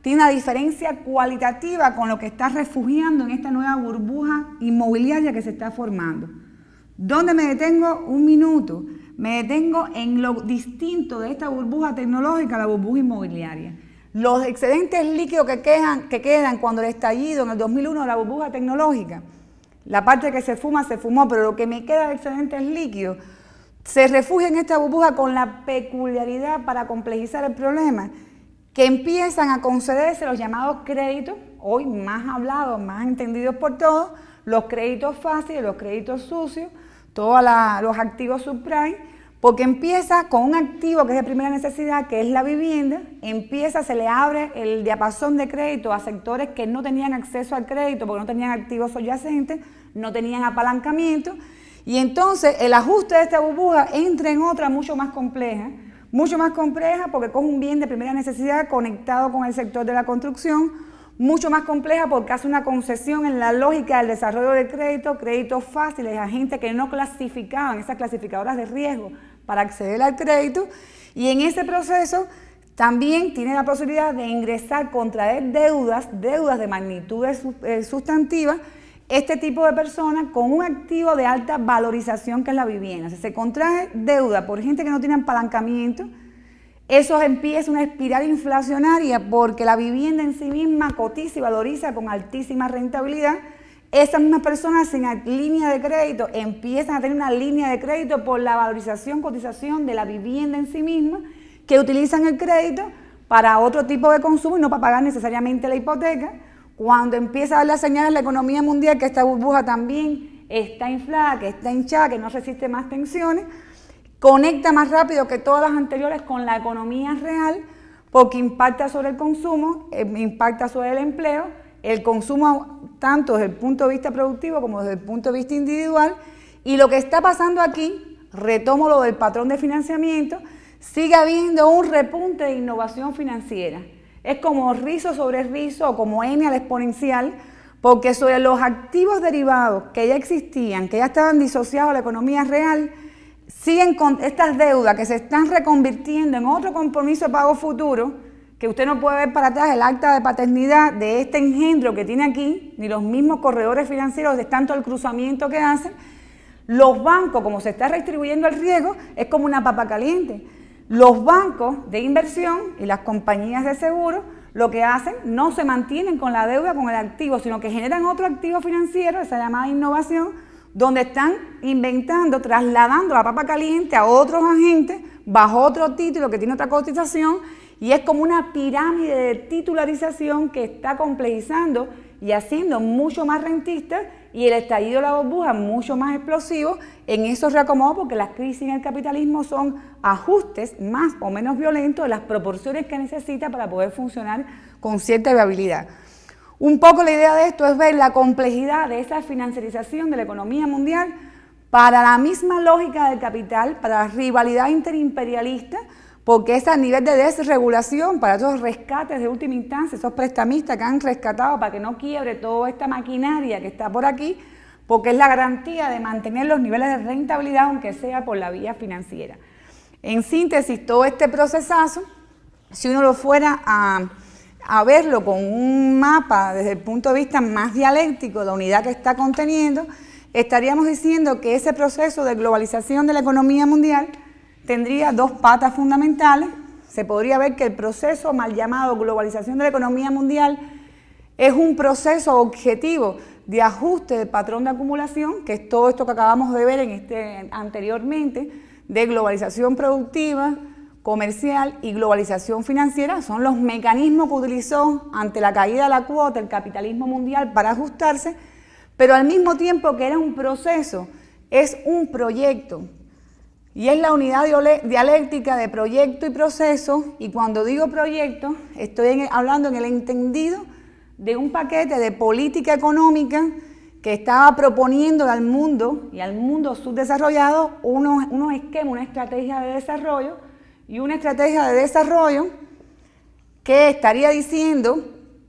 Speaker 1: tiene una diferencia cualitativa con lo que está refugiando en esta nueva burbuja inmobiliaria que se está formando. ¿Dónde me detengo? Un minuto. Me detengo en lo distinto de esta burbuja tecnológica a la burbuja inmobiliaria. Los excedentes líquidos que quedan, que quedan cuando el estallido en el 2001 de la burbuja tecnológica, la parte que se fuma, se fumó, pero lo que me queda de excedentes líquidos se refugia en esta burbuja con la peculiaridad para complejizar el problema que empiezan a concederse los llamados créditos, hoy más hablados, más entendidos por todos, los créditos fáciles, los créditos sucios, todos los activos subprime, porque empieza con un activo que es de primera necesidad, que es la vivienda, empieza, se le abre el diapasón de crédito a sectores que no tenían acceso al crédito porque no tenían activos subyacentes, no tenían apalancamiento, y entonces el ajuste de esta burbuja entra en otra mucho más compleja, mucho más compleja porque coge un bien de primera necesidad conectado con el sector de la construcción, mucho más compleja porque hace una concesión en la lógica del desarrollo de crédito, créditos fáciles a gente que no clasificaban, esas clasificadoras de riesgo para acceder al crédito. Y en ese proceso también tiene la posibilidad de ingresar, contraer deudas, deudas de magnitudes eh, sustantivas este tipo de personas con un activo de alta valorización que es la vivienda. Si se contrae deuda por gente que no tiene apalancamiento, eso empieza una espiral inflacionaria porque la vivienda en sí misma cotiza y valoriza con altísima rentabilidad. Esas mismas personas sin línea de crédito empiezan a tener una línea de crédito por la valorización, cotización de la vivienda en sí misma, que utilizan el crédito para otro tipo de consumo y no para pagar necesariamente la hipoteca cuando empieza a dar las señales la economía mundial que esta burbuja también está inflada, que está hinchada, que no resiste más tensiones, conecta más rápido que todas las anteriores con la economía real porque impacta sobre el consumo, eh, impacta sobre el empleo, el consumo tanto desde el punto de vista productivo como desde el punto de vista individual. Y lo que está pasando aquí, retomo lo del patrón de financiamiento, sigue habiendo un repunte de innovación financiera. Es como rizo sobre rizo o como n al exponencial, porque sobre los activos derivados que ya existían, que ya estaban disociados a la economía real, siguen con estas deudas que se están reconvirtiendo en otro compromiso de pago futuro, que usted no puede ver para atrás el acta de paternidad de este engendro que tiene aquí, ni los mismos corredores financieros de tanto el cruzamiento que hacen, los bancos, como se está redistribuyendo el riesgo, es como una papa caliente. Los bancos de inversión y las compañías de seguro lo que hacen no se mantienen con la deuda, con el activo, sino que generan otro activo financiero, esa llamada innovación, donde están inventando, trasladando la papa caliente a otros agentes bajo otro título que tiene otra cotización y es como una pirámide de titularización que está complejizando y haciendo mucho más rentistas y el estallido de la burbuja mucho más explosivo en esos reacomodos porque las crisis en el capitalismo son ajustes más o menos violentos de las proporciones que necesita para poder funcionar con cierta viabilidad. Un poco la idea de esto es ver la complejidad de esa financiarización de la economía mundial para la misma lógica del capital, para la rivalidad interimperialista, porque es a nivel de desregulación para esos rescates de última instancia, esos prestamistas que han rescatado para que no quiebre toda esta maquinaria que está por aquí, porque es la garantía de mantener los niveles de rentabilidad, aunque sea por la vía financiera. En síntesis, todo este procesazo, si uno lo fuera a, verlo con un mapa desde el punto de vista más dialéctico, de la unidad que está conteniendo, estaríamos diciendo que ese proceso de globalización de la economía mundial, tendría dos patas fundamentales. Se podría ver que el proceso mal llamado globalización de la economía mundial es un proceso objetivo de ajuste del patrón de acumulación, que es todo esto que acabamos de ver este, anteriormente, de globalización productiva, comercial y globalización financiera, son los mecanismos que utilizó ante la caída de la cuota el capitalismo mundial para ajustarse, pero al mismo tiempo que era un proceso, es un proyecto y es la unidad dialéctica de proyecto y proceso, y cuando digo proyecto, estoy hablando en el entendido de un paquete de política económica que estaba proponiendo al mundo y al mundo subdesarrollado unos esquemas, una estrategia de desarrollo y una estrategia de desarrollo que estaría diciendo,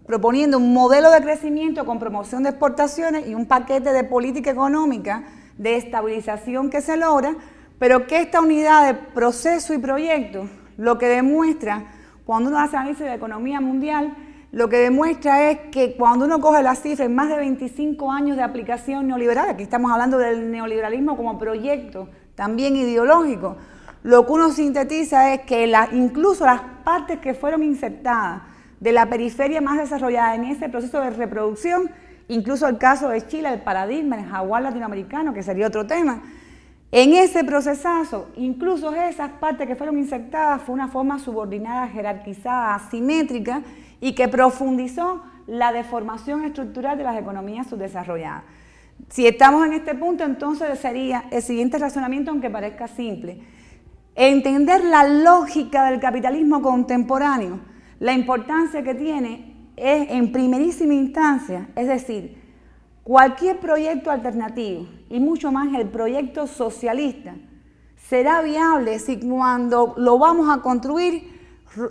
Speaker 1: proponiendo un modelo de crecimiento con promoción de exportaciones y un paquete de política económica de estabilización que se logra pero que esta unidad de proceso y proyecto, lo que demuestra, cuando uno hace análisis de economía mundial, lo que demuestra es que cuando uno coge las cifras, más de 25 años de aplicación neoliberal, aquí estamos hablando del neoliberalismo como proyecto, también ideológico, lo que uno sintetiza es que incluso las partes que fueron insertadas de la periferia más desarrollada en ese proceso de reproducción, incluso el caso de Chile, el paradigma, el jaguar latinoamericano, que sería otro tema, en ese procesazo, incluso esas partes que fueron insertadas fue una forma subordinada, jerarquizada, asimétrica y que profundizó la deformación estructural de las economías subdesarrolladas. Si estamos en este punto, entonces sería el siguiente razonamiento, aunque parezca simple. Entender la lógica del capitalismo contemporáneo, la importancia que tiene es en primerísima instancia, es decir, cualquier proyecto alternativo y mucho más el proyecto socialista será viable si cuando lo vamos a construir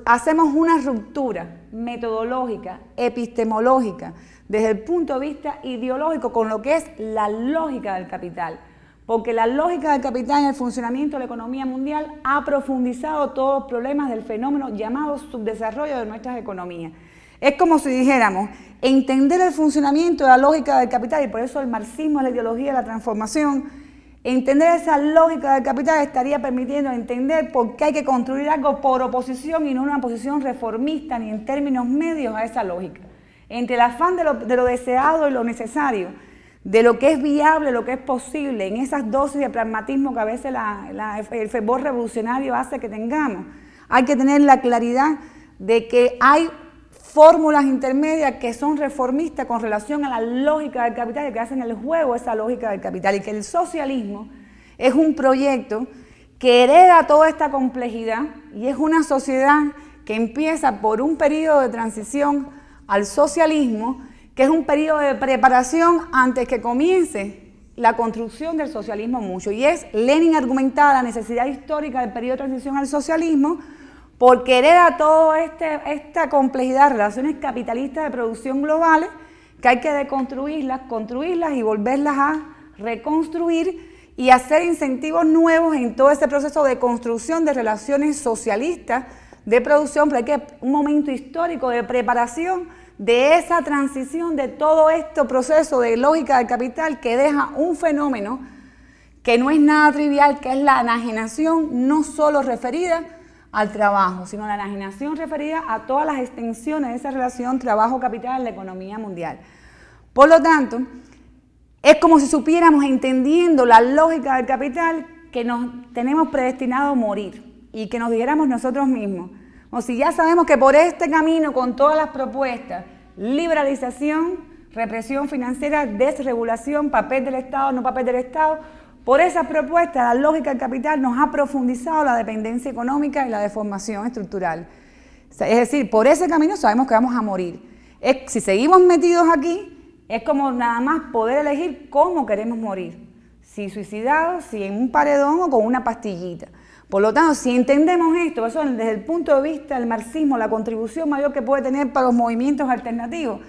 Speaker 1: hacemos una ruptura metodológica, epistemológica, desde el punto de vista ideológico con lo que es la lógica del capital. Porque la lógica del capital en el funcionamiento de la economía mundial ha profundizado todos los problemas del fenómeno llamado subdesarrollo de nuestras economías. Es como si dijéramos, entender el funcionamiento de la lógica del capital, y por eso el marxismo la ideología de la transformación, entender esa lógica del capital estaría permitiendo entender por qué hay que construir algo por oposición y no una posición reformista ni en términos medios a esa lógica. Entre el afán de lo, deseado y lo necesario, de lo que es viable, lo que es posible, en esas dosis de pragmatismo que a veces el fervor revolucionario hace que tengamos, hay que tener la claridad de que hay fórmulas intermedias que son reformistas con relación a la lógica del capital y que hacen el juego esa lógica del capital y que el socialismo es un proyecto que hereda toda esta complejidad y es una sociedad que empieza por un periodo de transición al socialismo, que es un periodo de preparación antes que comience la construcción del socialismo mucho. Y es Lenin argumentada la necesidad histórica del periodo de transición al socialismo porque hereda toda este, esta complejidad de relaciones capitalistas de producción globales que hay que deconstruirlas, construirlas y volverlas a reconstruir y hacer incentivos nuevos en todo ese proceso de construcción de relaciones socialistas de producción, pero hay que un momento histórico de preparación de esa transición de todo este proceso de lógica del capital que deja un fenómeno que no es nada trivial, que es la enajenación, no solo referida al trabajo, sino la enajenación referida a todas las extensiones de esa relación trabajo-capital en la economía mundial. Por lo tanto, es como si supiéramos, entendiendo la lógica del capital, que nos tenemos predestinado a morir y que nos diéramos nosotros mismos. O si ya sabemos que por este camino, con todas las propuestas, liberalización, represión financiera, desregulación, papel del Estado, no papel del Estado, por esa propuesta, la lógica del capital nos ha profundizado la dependencia económica y la deformación estructural. Es decir, por ese camino sabemos que vamos a morir. si seguimos metidos aquí, es como nada más poder elegir cómo queremos morir. Si suicidados, si en un paredón o con una pastillita. Por lo tanto, si entendemos esto, eso desde el punto de vista del marxismo, la contribución mayor que puede tener para los movimientos alternativos,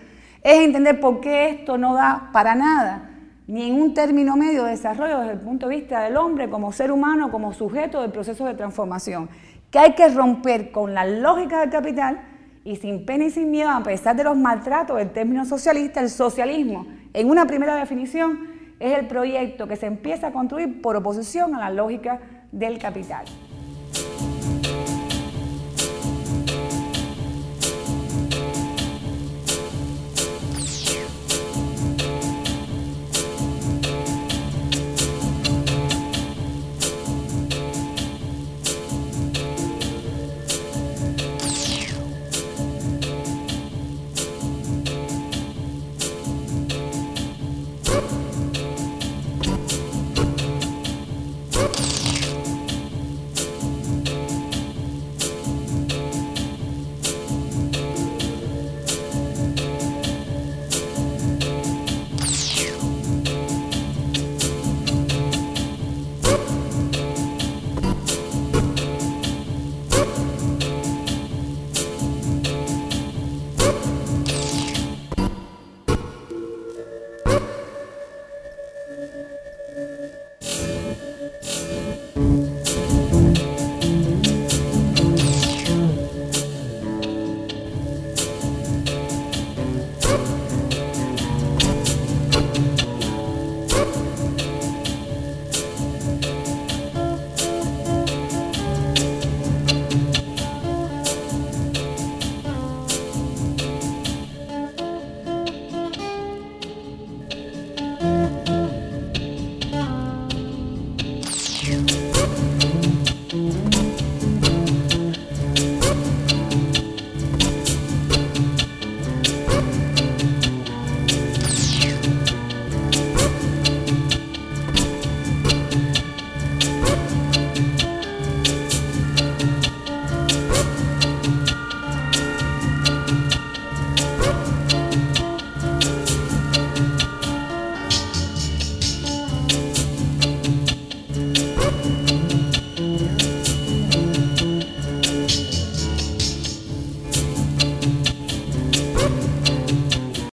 Speaker 1: es entender por qué esto no da para nada ni en un término medio de desarrollo desde el punto de vista del hombre como ser humano, como sujeto del proceso de transformación, que hay que romper con la lógica del capital y sin pena y sin miedo, a pesar de los maltratos del término socialista, el socialismo, en una primera definición, es el proyecto que se empieza a construir por oposición a la lógica del capital.